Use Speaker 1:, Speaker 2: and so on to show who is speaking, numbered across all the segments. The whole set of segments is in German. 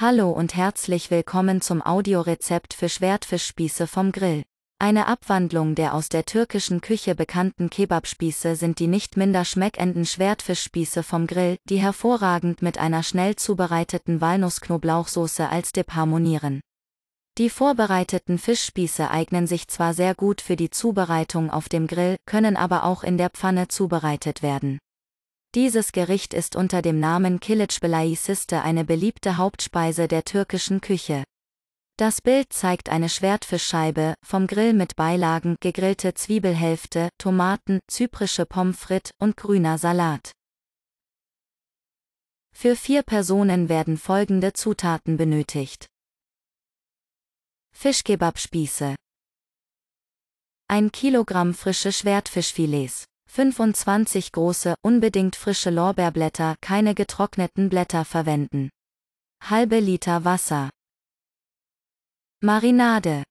Speaker 1: Hallo und herzlich willkommen zum Audiorezept für Schwertfischspieße vom Grill. Eine Abwandlung der aus der türkischen Küche bekannten Kebabspieße sind die nicht minder schmeckenden Schwertfischspieße vom Grill, die hervorragend mit einer schnell zubereiteten Walnussknoblauchsoße als Dip harmonieren. Die vorbereiteten Fischspieße eignen sich zwar sehr gut für die Zubereitung auf dem Grill, können aber auch in der Pfanne zubereitet werden. Dieses Gericht ist unter dem Namen Kilic Belaisiste eine beliebte Hauptspeise der türkischen Küche. Das Bild zeigt eine Schwertfischscheibe, vom Grill mit Beilagen gegrillte Zwiebelhälfte, Tomaten, zyprische Pommes frites und grüner Salat. Für vier Personen werden folgende Zutaten benötigt. Fischkebabspieße. Ein Kilogramm frische Schwertfischfilets. 25 große, unbedingt frische Lorbeerblätter, keine getrockneten Blätter verwenden. Halbe Liter Wasser. Marinade.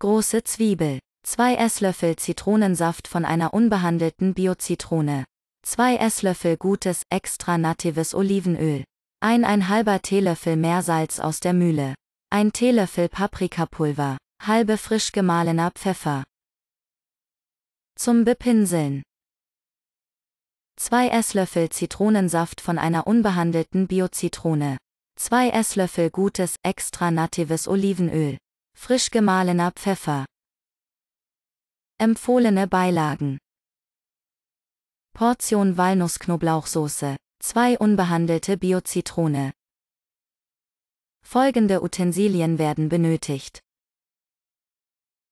Speaker 1: Große Zwiebel. 2 Esslöffel Zitronensaft von einer unbehandelten Biozitrone. 2 Esslöffel gutes, extra natives Olivenöl. Ein halber Teelöffel Meersalz aus der Mühle. Ein Teelöffel Paprikapulver. Halbe frisch gemahlener Pfeffer. Zum Bepinseln. Zwei Esslöffel Zitronensaft von einer unbehandelten Biozitrone. zitrone Zwei Esslöffel gutes, extra natives Olivenöl. Frisch gemahlener Pfeffer. Empfohlene Beilagen. Portion Walnussknoblauchsoße. Zwei unbehandelte Biozitrone. Folgende Utensilien werden benötigt.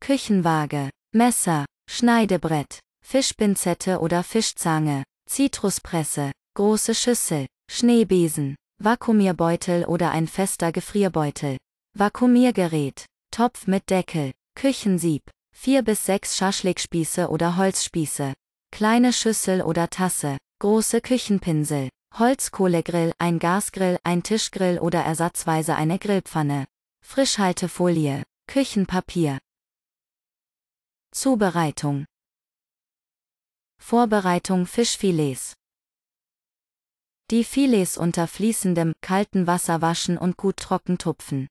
Speaker 1: Küchenwaage, Messer, Schneidebrett, Fischpinzette oder Fischzange, Zitruspresse, große Schüssel, Schneebesen, Vakuumierbeutel oder ein fester Gefrierbeutel, Vakuumiergerät, Topf mit Deckel, Küchensieb, 4 bis 6 Schaschlikspieße oder Holzspieße, kleine Schüssel oder Tasse, große Küchenpinsel, Holzkohlegrill, ein Gasgrill, ein Tischgrill oder ersatzweise eine Grillpfanne, Frischhaltefolie, Küchenpapier, Zubereitung Vorbereitung Fischfilets Die Filets unter fließendem, kalten Wasser waschen und gut trocken tupfen.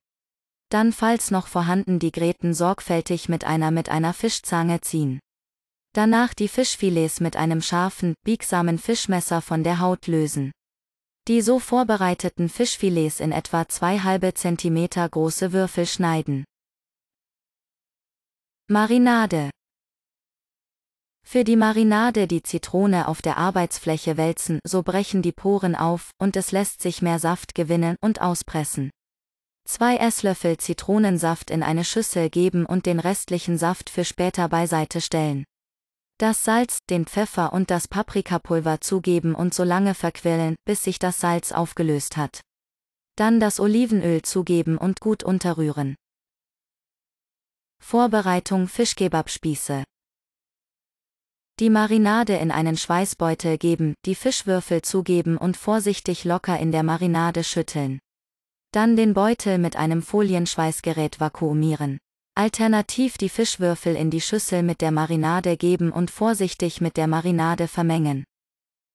Speaker 1: Dann falls noch vorhanden die Gräten sorgfältig mit einer mit einer Fischzange ziehen. Danach die Fischfilets mit einem scharfen, biegsamen Fischmesser von der Haut lösen. Die so vorbereiteten Fischfilets in etwa zwei halbe Zentimeter große Würfel schneiden. Marinade. Für die Marinade die Zitrone auf der Arbeitsfläche wälzen, so brechen die Poren auf und es lässt sich mehr Saft gewinnen und auspressen. Zwei Esslöffel Zitronensaft in eine Schüssel geben und den restlichen Saft für später beiseite stellen. Das Salz, den Pfeffer und das Paprikapulver zugeben und so lange verquirlen, bis sich das Salz aufgelöst hat. Dann das Olivenöl zugeben und gut unterrühren. Vorbereitung Fischkebabspieße. Die Marinade in einen Schweißbeutel geben, die Fischwürfel zugeben und vorsichtig locker in der Marinade schütteln. Dann den Beutel mit einem Folienschweißgerät vakuumieren. Alternativ die Fischwürfel in die Schüssel mit der Marinade geben und vorsichtig mit der Marinade vermengen.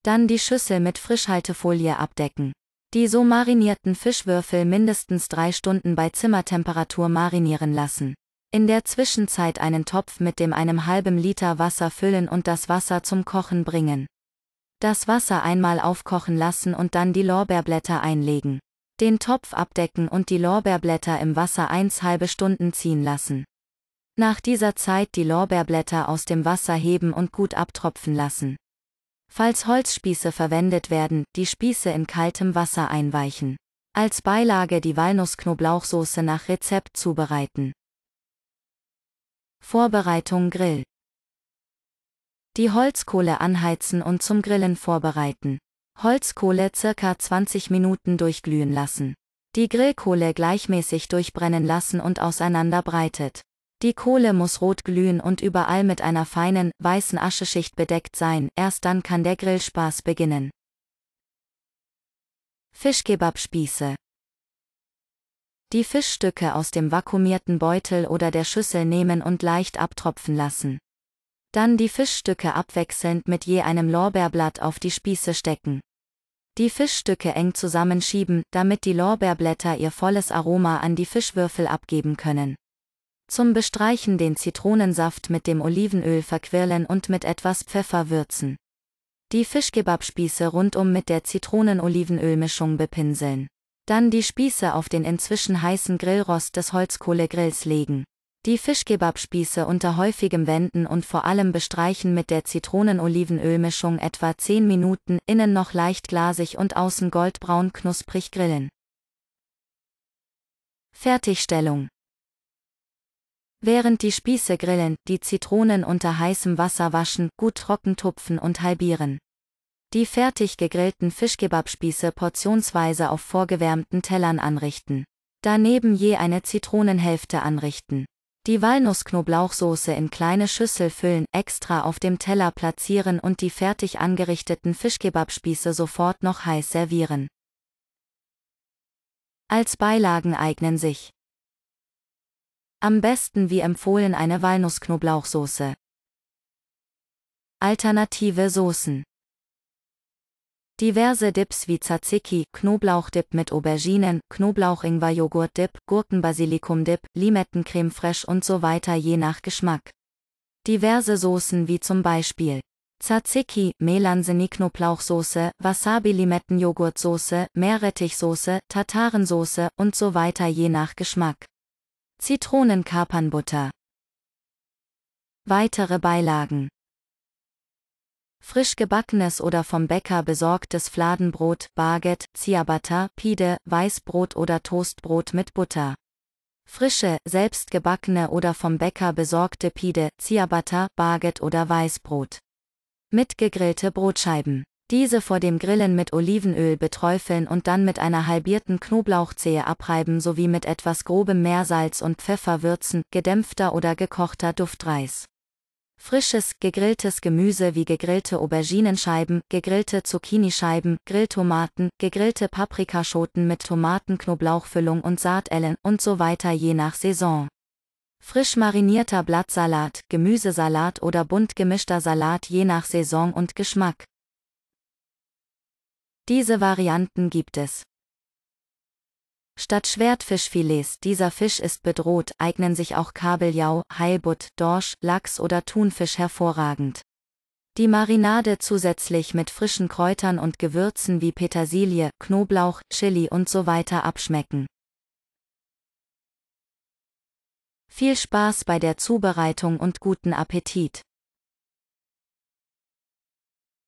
Speaker 1: Dann die Schüssel mit Frischhaltefolie abdecken. Die so marinierten Fischwürfel mindestens drei Stunden bei Zimmertemperatur marinieren lassen. In der Zwischenzeit einen Topf mit dem einem halben Liter Wasser füllen und das Wasser zum Kochen bringen. Das Wasser einmal aufkochen lassen und dann die Lorbeerblätter einlegen. Den Topf abdecken und die Lorbeerblätter im Wasser 1 halbe Stunden ziehen lassen. Nach dieser Zeit die Lorbeerblätter aus dem Wasser heben und gut abtropfen lassen. Falls Holzspieße verwendet werden, die Spieße in kaltem Wasser einweichen. Als Beilage die Walnussknoblauchsoße nach Rezept zubereiten. Vorbereitung Grill. Die Holzkohle anheizen und zum Grillen vorbereiten. Holzkohle circa 20 Minuten durchglühen lassen. Die Grillkohle gleichmäßig durchbrennen lassen und auseinanderbreitet. Die Kohle muss rot glühen und überall mit einer feinen, weißen Ascheschicht bedeckt sein, erst dann kann der Grillspaß beginnen. Fischkebabspieße. Die Fischstücke aus dem vakuumierten Beutel oder der Schüssel nehmen und leicht abtropfen lassen. Dann die Fischstücke abwechselnd mit je einem Lorbeerblatt auf die Spieße stecken. Die Fischstücke eng zusammenschieben, damit die Lorbeerblätter ihr volles Aroma an die Fischwürfel abgeben können. Zum Bestreichen den Zitronensaft mit dem Olivenöl verquirlen und mit etwas Pfeffer würzen. Die Fischkebabspieße rundum mit der Zitronenolivenölmischung bepinseln. Dann die Spieße auf den inzwischen heißen Grillrost des Holzkohlegrills legen. Die Fischkebabspieße unter häufigem Wenden und vor allem Bestreichen mit der Zitronen-Olivenölmischung etwa 10 Minuten innen noch leicht glasig und außen goldbraun knusprig grillen. Fertigstellung Während die Spieße grillen, die Zitronen unter heißem Wasser waschen, gut trocken tupfen und halbieren. Die fertig gegrillten Fischkebabspieße portionsweise auf vorgewärmten Tellern anrichten. Daneben je eine Zitronenhälfte anrichten. Die Walnussknoblauchsoße in kleine Schüssel füllen, extra auf dem Teller platzieren und die fertig angerichteten Fischkebabspieße sofort noch heiß servieren. Als Beilagen eignen sich am besten wie empfohlen eine Walnussknoblauchsoße. Alternative Soßen Diverse Dips wie Tzatziki, Knoblauchdip mit Auberginen, Knoblauch-Ingwer-Joghurt-Dip, gurken dip Limettencreme fraiche und so weiter je nach Geschmack. Diverse Soßen wie zum Beispiel Tzatziki, Melansini-Knoblauchsoße, Wasabi-Limettenjoghurtsoße, limetten Meerrettichsoße, Tartarensoße und so weiter je nach Geschmack. Zitronenkapernbutter. Weitere Beilagen frisch gebackenes oder vom Bäcker besorgtes Fladenbrot, Baguette, Ciabatta, Pide, Weißbrot oder Toastbrot mit Butter. Frische, selbstgebackene oder vom Bäcker besorgte Pide, Ciabatta, Baguette oder Weißbrot. Mitgegrillte Brotscheiben. Diese vor dem Grillen mit Olivenöl beträufeln und dann mit einer halbierten Knoblauchzehe abreiben sowie mit etwas grobem Meersalz und Pfeffer würzen, gedämpfter oder gekochter Duftreis. Frisches, gegrilltes Gemüse wie gegrillte Auberginenscheiben, gegrillte Zucchinischeiben, Grilltomaten, gegrillte Paprikaschoten mit Tomatenknoblauchfüllung und Saatellen und so weiter je nach Saison. Frisch marinierter Blattsalat, Gemüsesalat oder bunt gemischter Salat je nach Saison und Geschmack. Diese Varianten gibt es. Statt Schwertfischfilets, dieser Fisch ist bedroht, eignen sich auch Kabeljau, Heilbutt, Dorsch, Lachs oder Thunfisch hervorragend. Die Marinade zusätzlich mit frischen Kräutern und Gewürzen wie Petersilie, Knoblauch, Chili und so weiter abschmecken. Viel Spaß bei der Zubereitung und guten Appetit!